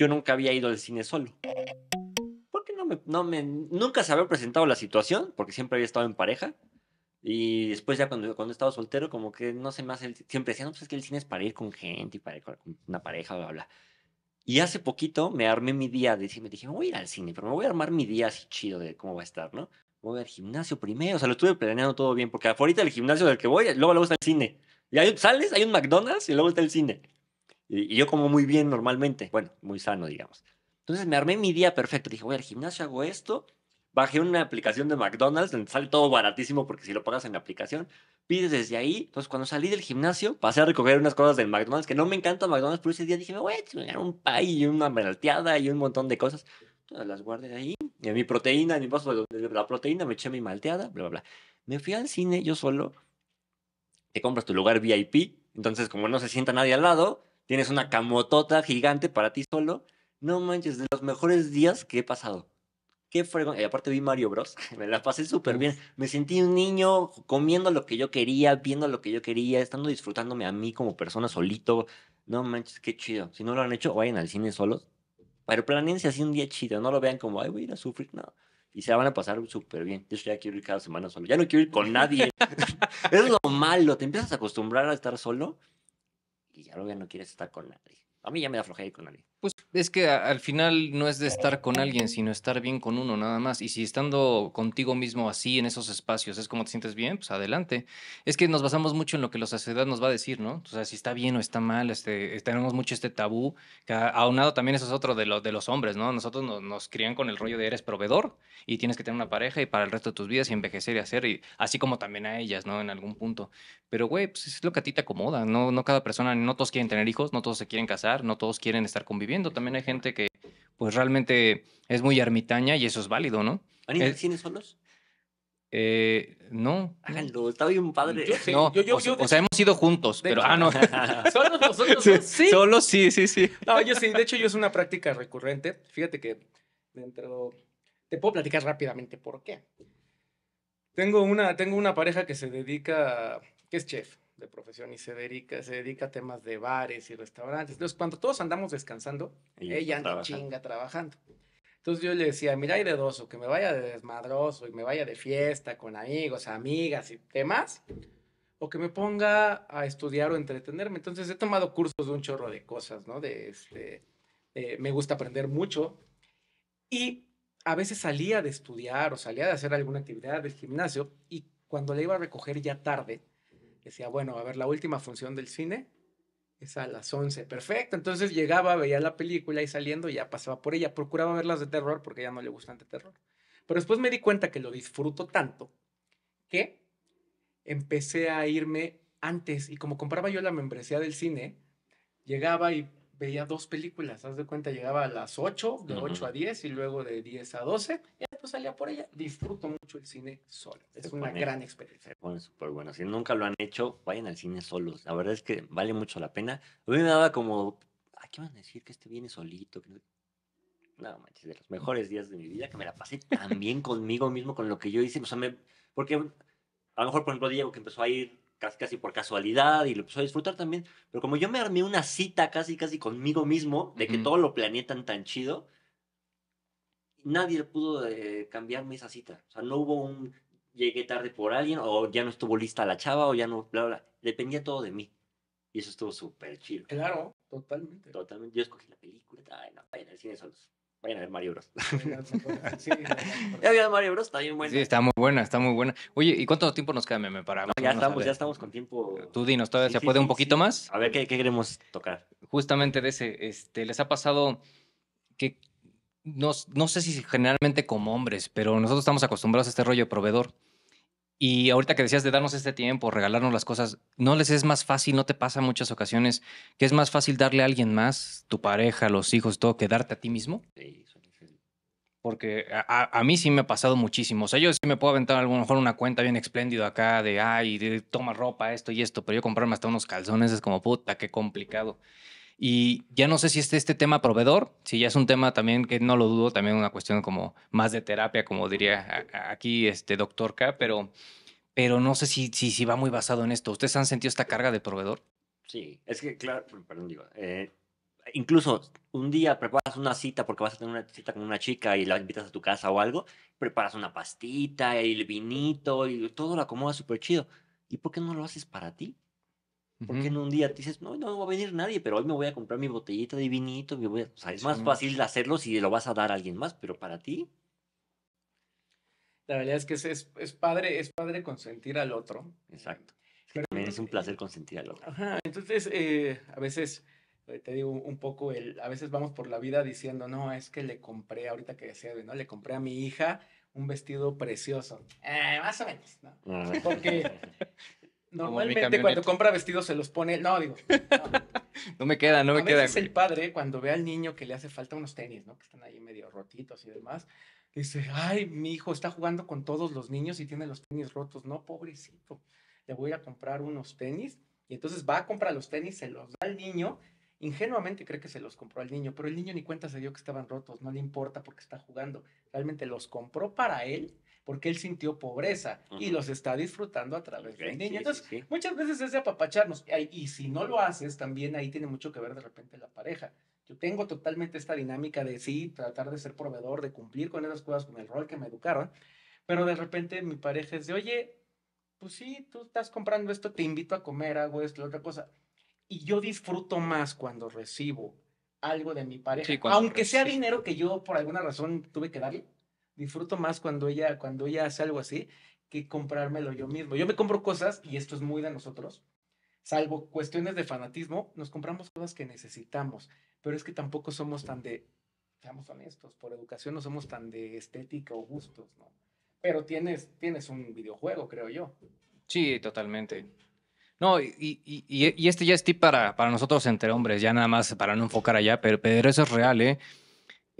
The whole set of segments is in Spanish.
yo nunca había ido al cine solo. Porque no me, no me, nunca se había presentado la situación, porque siempre había estado en pareja. Y después ya cuando, cuando estaba soltero, como que no sé más siempre decía, no, pues que el cine es para ir con gente y para con una pareja, bla, bla. Y hace poquito me armé mi día de me dije, voy a ir al cine, pero me voy a armar mi día así chido de cómo va a estar, ¿no? Voy al gimnasio primero, o sea, lo estuve planeando todo bien, porque ahorita el gimnasio del que voy, luego luego está el cine. Y ahí sales, hay un McDonald's y luego está el cine. Y, yo como muy bien normalmente, bueno, muy sano, digamos. Entonces me armé mi día perfecto. Dije, voy al gimnasio, hago esto. Bajé una aplicación de McDonald's, donde sale todo baratísimo porque si lo pagas en la aplicación, pides desde ahí. Entonces, cuando salí del gimnasio, pasé a recoger unas cosas del McDonald's, que no me encanta McDonald's, pero ese día dije, me voy a un pay y una malteada y un montón de cosas. todas las guardé ahí. Y mi proteína, mi vaso de la proteína, me eché mi malteada, bla, bla, bla. Me fui al cine yo solo. Te compras tu lugar VIP. Entonces, como no se sienta nadie al lado, tienes una camotota gigante para ti solo. No manches, de los mejores días que he pasado. Qué fregón. Y aparte vi Mario Bros. Me la pasé súper bien. Me sentí un niño comiendo lo que yo quería, viendo lo que yo quería, estando disfrutándome a mí como persona solito. No manches, qué chido. Si no lo han hecho, vayan al cine solos. Pero planeense así un día chido. No lo vean como, ay, voy a ir a sufrir. No y se van a pasar súper bien. Yo ya quiero ir cada semana solo. Ya no quiero ir con nadie. es lo malo. Te empiezas a acostumbrar a estar solo y ya luego ya no quieres estar con nadie. A mí ya me da flojera ir con nadie. Pues es que al final no es de estar con alguien, sino estar bien con uno nada más. Y si estando contigo mismo así en esos espacios es como te sientes bien, pues adelante. Es que nos basamos mucho en lo que la sociedad nos va a decir, ¿no? O sea, si está bien o está mal, este, tenemos mucho este tabú. Que aunado también eso es otro de, los de los hombres, ¿no? Nosotros nos, nos crían con el rollo de eres proveedor y tienes que tener una pareja y para el resto de tus vidas y envejecer y hacer, y así como también a ellas, ¿no? En algún punto. Pero, güey, pues es lo que a ti te acomoda, ¿no? No cada persona, no todos quieren tener hijos, no todos se quieren casar, no todos quieren estar conviviendo viendo, También hay gente que pues realmente es muy ermitaña y eso es válido, ¿no? ¿Han al eh, cine solos? Eh, no. Háganlo, está bien padre. o, sea, hemos ido juntos, pero ah, no. Solos nosotros sí, sí. Solos sí, sí, sí. No, yo sí, de hecho, yo es una práctica recurrente. Fíjate que dentro. Te puedo platicar rápidamente por qué. Tengo una, tengo una pareja que se dedica. que es chef de profesión y se dedica, se dedica a temas de bares y restaurantes. Entonces, cuando todos andamos descansando, ella anda chinga trabajando. Entonces yo le decía, mira, hay de que me vaya de desmadroso y me vaya de fiesta con amigos, amigas y demás, o que me ponga a estudiar o entretenerme. Entonces he tomado cursos de un chorro de cosas, ¿no? De este, eh, me gusta aprender mucho. Y a veces salía de estudiar o salía de hacer alguna actividad del gimnasio y cuando le iba a recoger ya tarde, decía, bueno, a ver, la última función del cine es a las 11, perfecto. Entonces llegaba, veía la película y saliendo ya pasaba por ella. Procuraba verlas de terror porque ya no le gustan de terror. Pero después me di cuenta que lo disfruto tanto que empecé a irme antes y como compraba yo la membresía del cine, llegaba y veía dos películas, haz de cuenta, llegaba a las 8, de ocho 8 a 10 y luego de 10 a 12 pues salía por ella. Disfruto mucho el cine solo. es una gran experiencia. Bueno, súper bueno. Si nunca lo han hecho, vayan al cine solos. La verdad es que vale mucho la pena. A mí me daba como, ¿a qué van a decir que este viene solito? No, manches, de los mejores días de mi vida que me la pasé tan bien conmigo mismo, con lo que yo hice. O sea, me, porque a lo mejor, por ejemplo, Diego que empezó a ir casi, casi por casualidad y lo empezó a disfrutar también. Pero como yo me armé una cita casi, casi conmigo mismo, de que todo lo planeé tan, tan chido, nadie pudo eh, cambiarme esa cita. O sea, no hubo un llegué tarde por alguien o ya no estuvo lista la chava o ya no, bla, bla. Dependía todo de mí. Y eso estuvo súper chido. Claro, totalmente. Totalmente. Yo escogí la película. vayan al cine solos. Vayan a ver Mario Bros. sí, ya había Mario Bros, está bien buena. Sí, está muy buena, está muy buena. Oye, ¿y cuánto tiempo nos queda, Meme, para...? ya estamos, ya estamos con tiempo... Tú dinos, ¿todavía se puede un poquito más? A ver, ¿qué, ¿qué, queremos tocar? Justamente de ese, este, ¿les ha pasado que no, sé si generalmente como hombres, pero nosotros estamos acostumbrados a este rollo de proveedor. Y ahorita que decías de darnos este tiempo, regalarnos las cosas, ¿no les es más fácil, no te pasa en muchas ocasiones, que es más fácil darle a alguien más, tu pareja, los hijos, todo, que darte a ti mismo? porque a, mí sí me ha pasado muchísimo. O sea, yo sí me puedo aventar a lo mejor una cuenta bien espléndida acá de, ay, toma ropa, esto y esto, pero yo comprarme hasta unos calzones es como, puta, qué complicado. Y ya no sé si este, este tema proveedor, si ya es un tema también que no lo dudo, también una cuestión como más de terapia, como diría aquí este doctor K, pero, pero no sé si, si, va muy basado en esto. ¿Ustedes han sentido esta carga de proveedor? Sí, es que, claro, perdón, digo, eh, incluso un día preparas una cita porque vas a tener una cita con una chica y la invitas a tu casa o algo, preparas una pastita, el vinito y todo lo acomodas súper chido. ¿Y por qué no lo haces para ti? Porque en un día te dices, no, no va a venir nadie, pero hoy me voy a comprar mi botellita de vinito? O sea, es más fácil hacerlo si lo vas a dar a alguien más, pero para ti. La realidad es que es, es, padre, es padre consentir al otro. Exacto. también es un eh, placer consentir al otro. Ajá, entonces, eh, a veces, eh, te digo un poco, el, a veces vamos por la vida diciendo, no, es que le compré, ahorita que decía, ¿no? Le compré a mi hija un vestido precioso. más o menos, ¿no? Ah. Porque Normalmente cuando compra vestidos se los pone, no, digo. No, me queda, no me a queda. Es el padre cuando ve al niño que le hace falta unos tenis, ¿no? Que están ahí medio rotitos y demás. Dice, ay, mi hijo está jugando con todos los niños y tiene los tenis rotos. No, pobrecito, le voy a comprar unos tenis. Y entonces va a comprar los tenis, se los da al niño. Ingenuamente cree que se los compró al niño, pero el niño ni cuenta se dio que estaban rotos, no le importa porque está jugando. Realmente los compró para él porque él sintió pobreza y los está disfrutando a través de del niño. Entonces, muchas veces es de apapacharnos. Y, si no lo haces, también ahí tiene mucho que ver de repente la pareja. Yo tengo totalmente esta dinámica de sí, tratar de ser proveedor, de cumplir con esas cosas, con el rol que me educaron, pero de repente mi pareja es de, oye, pues sí, tú estás comprando esto, te invito a comer, hago esto, otra cosa. Y yo disfruto más cuando recibo algo de mi pareja, aunque sea dinero que yo por alguna razón tuve que darle disfruto más cuando ella, cuando ella hace algo así que comprármelo yo mismo. Yo me compro cosas, y esto es muy de nosotros, salvo cuestiones de fanatismo, nos compramos cosas que necesitamos, pero es que tampoco somos tan de, seamos honestos, por educación no somos tan de estética o gustos, ¿no? Pero tienes, tienes un videojuego, creo yo. Sí, totalmente. No, y, este ya es tip para, para nosotros entre hombres, ya nada más para no enfocar allá, pero, pero eso es real, ¿eh?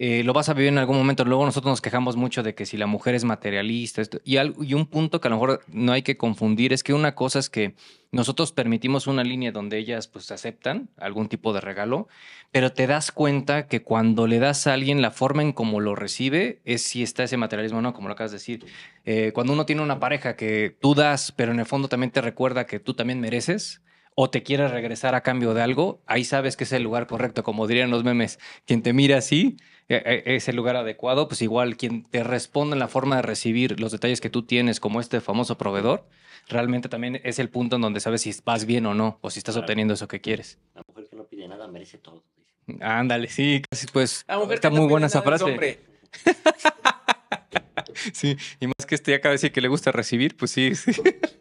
Eh, lo vas a vivir en algún momento. Luego nosotros nos quejamos mucho de que si la mujer es materialista, y, un punto que a lo mejor no hay que confundir es que una cosa es que nosotros permitimos una línea donde ellas pues aceptan algún tipo de regalo, pero te das cuenta que cuando le das a alguien la forma en como lo recibe es si está ese materialismo o no, como lo acabas de decir. Eh, cuando uno tiene una pareja que tú das, pero en el fondo también te recuerda que tú también mereces, o te quieres regresar a cambio de algo, ahí sabes que es el lugar correcto, como dirían los memes, quien te mira así e, e, es el lugar adecuado, pues igual quien te responde en la forma de recibir los detalles que tú tienes, como este famoso proveedor, realmente también es el punto en donde sabes si vas bien o no, o si estás obteniendo eso que quieres. La mujer que no pide nada merece todo. Ándale, sí, casi pues. está muy buena esa frase. sí, y más que este ya acaba de decir que le gusta recibir, pues sí. sí.